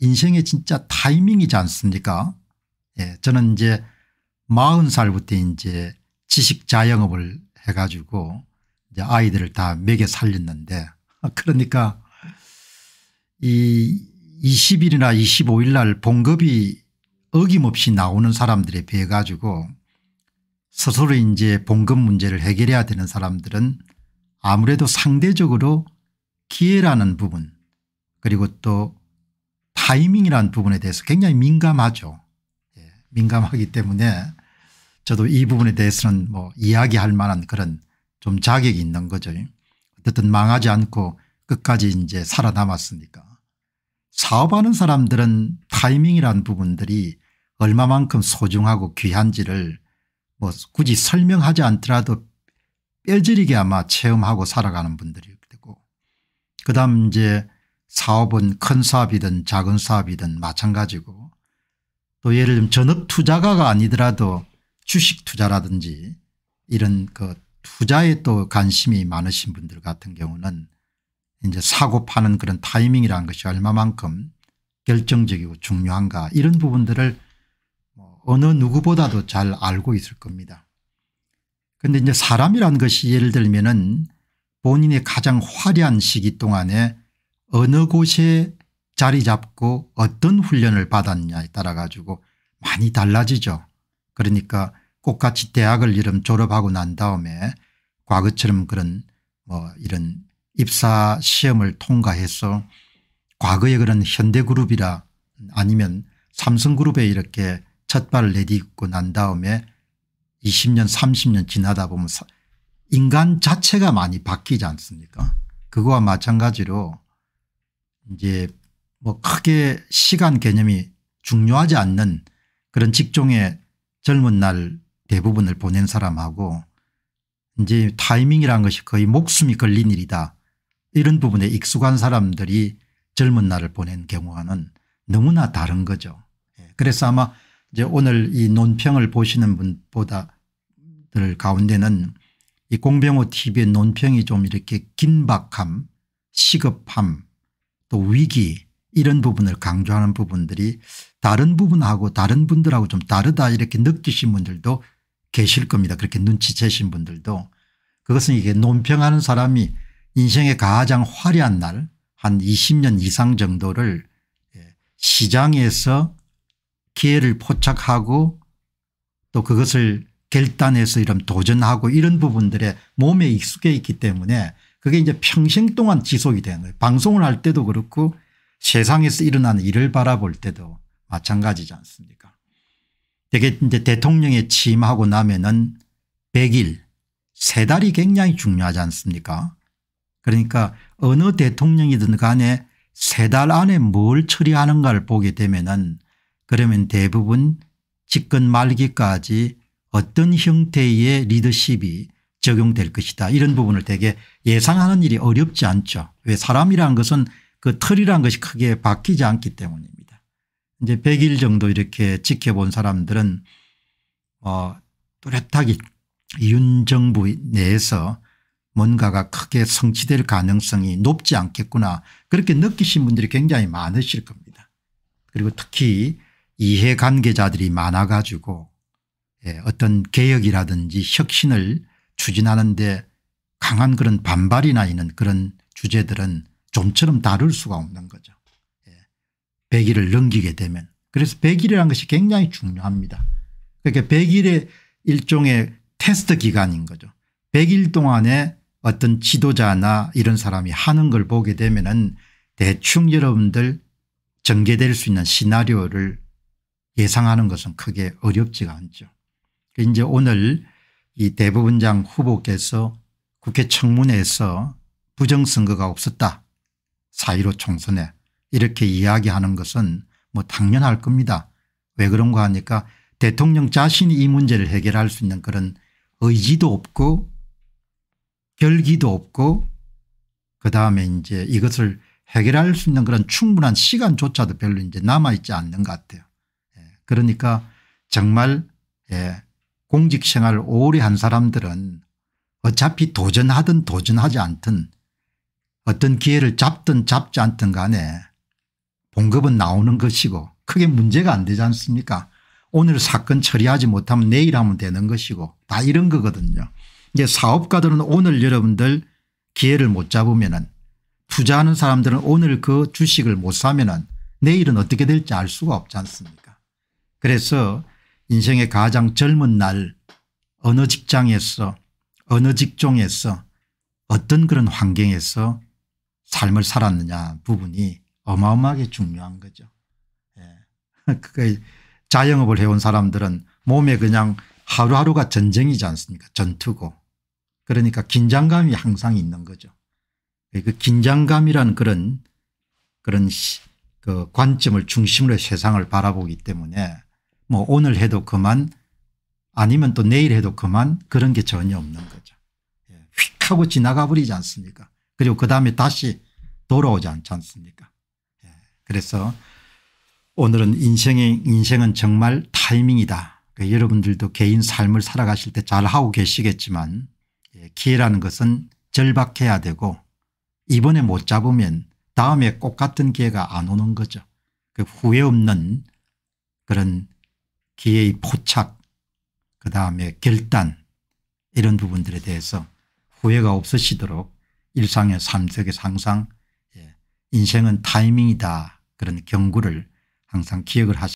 인생의 진짜 타이밍이지 않습니까? 예, 저는 이제 마흔 살부터 이제 지식 자영업을 해가지고 이제 아이들을 다 먹여 살렸는데 그러니까 이 20일이나 25일 날 봉급이 어김없이 나오는 사람들에 비해 가지고 스스로 이제 봉급 문제를 해결해야 되는 사람들은 아무래도 상대적으로 기회라는 부분 그리고 또 타이밍이라는 부분에 대해서 굉장히 민감하죠. 예, 민감하기 때문에 저도 이 부분에 대해서는 뭐 이야기할 만한 그런 좀 자격이 있는 거죠. 어쨌든 망하지 않고 끝까지 이제 살아남았으니까. 사업하는 사람들은 타이밍이라는 부분들이 얼마만큼 소중하고 귀한지를 뭐 굳이 설명하지 않더라도 뼈저리게 아마 체험하고 살아가는 분들이 되고 그다음 이제 사업은 큰 사업이든 작은 사업이든 마찬가지고 또 예를 들면 전업 투자가가 아니더라도 주식 투자라든지 이런 그 투자에 또 관심이 많으신 분들 같은 경우는 이제 사고 파는 그런 타이밍이라는 것이 얼마만큼 결정적이고 중요한가 이런 부분들을 뭐 어느 누구보다도 잘 알고 있을 겁니다. 그런데 이제 사람이라는 것이 예를 들면은 본인의 가장 화려한 시기 동안에 어느 곳에 자리 잡고 어떤 훈련을 받았냐에 따라 가지고 많이 달라지죠. 그러니까 똑같이 대학을 이름 졸업하고 난 다음에 과거처럼 그런 뭐 이런 입사 시험을 통과해서 과거에 그런 현대그룹이라 아니면 삼성그룹에 이렇게 첫 발을 내딛고 난 다음에 20년 30년 지나다 보면 인간 자체가 많이 바뀌지 않습니까 그거와 마찬가지로 이제 뭐 크게 시간 개념이 중요하지 않는 그런 직종의 젊은 날 대부분을 보낸 사람하고 이제 타이밍이란 것이 거의 목숨이 걸린 일이다 이런 부분에 익숙한 사람들이 젊은 날을 보낸 경우와는 너무나 다른 거죠. 예, 그래서 아마 이제 오늘 이 논평을 보시는 분보다들 가운데는 이 공병호 tv의 논평이 좀 이렇게 긴박함 시급함 또 위기 이런 부분을 강조하는 부분들이 다른 부분하고 다른 분들하고 좀 다르다 이렇게 느끼신 분들도 계실 겁니다. 그렇게 눈치채신 분들도 그것은 이게 논평하는 사람이 인생의 가장 화려한 날 한 20년 이상 정도를 예, 시장에서 기회를 포착하고 또 그것을 결단해서 이런 도전하고 이런 부분들에 몸에 익숙해 있기 때문에 그게 이제 평생 동안 지속이 되는 거예요. 방송을 할 때도 그렇고 세상에서 일어나 일을 바라볼 때도 마찬가지지 않습니까 되게 이제 대통령에 취임하고 나면은 100일 세 달이 굉장히 중요하지 않습니까 그러니까 어느 대통령이든 간에 세 달 안에 뭘 처리하는가를 보게 되면은 그러면 대부분 집권 말기까지 어떤 형태의 리더십이 적용될 것이다. 이런 부분을 되게 예상하는 일이 어렵지 않죠. 왜 사람이라는 것은 그틀이란 것이 크게 바뀌지 않기 때문입니다. 이제 100일 정도 이렇게 지켜본 사람들은 어 뚜렷하게 윤 정부 내에서 뭔가가 크게 성취될 가능성이 높지 않겠구나 그렇게 느끼신 분들이 굉장히 많으실 겁니다. 그리고 특히 이해관계자들이 많아 가지고 예, 어떤 개혁이라든지 혁신을 추진하는데 강한 그런 반발이나 있는 그런 주제들은 좀처럼 다룰 수가 없는 거죠. 예. 100일을 넘기게 되면. 그래서 100일이라는 것이 굉장히 중요합니다. 그러니까 100일의 일종의 테스트 기간인 거죠. 100일 동안에 어떤 지도자나 이런 사람이 하는 걸 보게 되면 은 대충 여러분들 전개될 수 있는 시나리오를 예상하는 것은 크게 어렵지가 않죠. 이제 오늘 이 대법원장 후보께서 국회 청문회에서 부정선거가 없었다. 4.15 총선에 이렇게 이야기하는 것은 뭐 당연할 겁니다. 왜 그런가 하니까 대통령 자신이 이 문제를 해결할 수 있는 그런 의지도 없고 결기도 없고 그다음에 이제 이것을 해결할 수 있는 그런 충분한 시간조차도 별로 이제 남아있지 않는 것 같아요. 예, 그러니까 정말 예, 공직생활 오래 한 사람들은 어차피 도전하든 도전하지 않든 어떤 기회를 잡든 잡지 않든 간에 봉급은 나오는 것이고 크게 문제가 안 되지 않습니까 오늘 사건 처리하지 못하면 내일 하면 되는 것이고 다 이런 거거든요. 이제 사업가들은 오늘 여러분들 기회를 못 잡으면 은 투자하는 사람들은 오늘 그 주식을 못 사면 은 내일은 어떻게 될지 알 수가 없지 않습니까 그래서 인생의 가장 젊은 날 어느 직장에서 어느 직종에서 어떤 그런 환경에서 삶을 살았느냐 부분이 어마어마하게 중요한 거죠. 예. 그게 자영업을 해온 사람들은 몸에 그냥 하루하루가 전쟁이지 않습니까 전투고 그러니까 긴장감이 항상 있는 거죠. 예, 그 긴장감이라는 그런 그런 그 관점을 중심으로 세상을 바라보기 때문에 뭐 오늘 해도 그만 아니면 또 내일 해도 그만 그런 게 전혀 없는 거죠. 예, 휙 하고 지나가 버리지 않습니까 그리고 그다음에 다시 돌아오지 않지 않습니까 예, 그래서 오늘은 인생의 인생은 정말 타이밍이다. 그 여러분들도 개인 삶을 살아가실 때 잘 하고 계시겠지만 예, 기회라는 것은 절박해야 되고 이번에 못 잡으면 다음에 꼭같은 기회가 안 오는 거죠. 그 후회 없는 그런 기회의 포착 그다음에 결단 이런 부분들에 대해서 후회가 없으시도록 일상의 삶 속에 항상 예, 인생은 타이밍이다 그런 경구를 항상 기억을 하시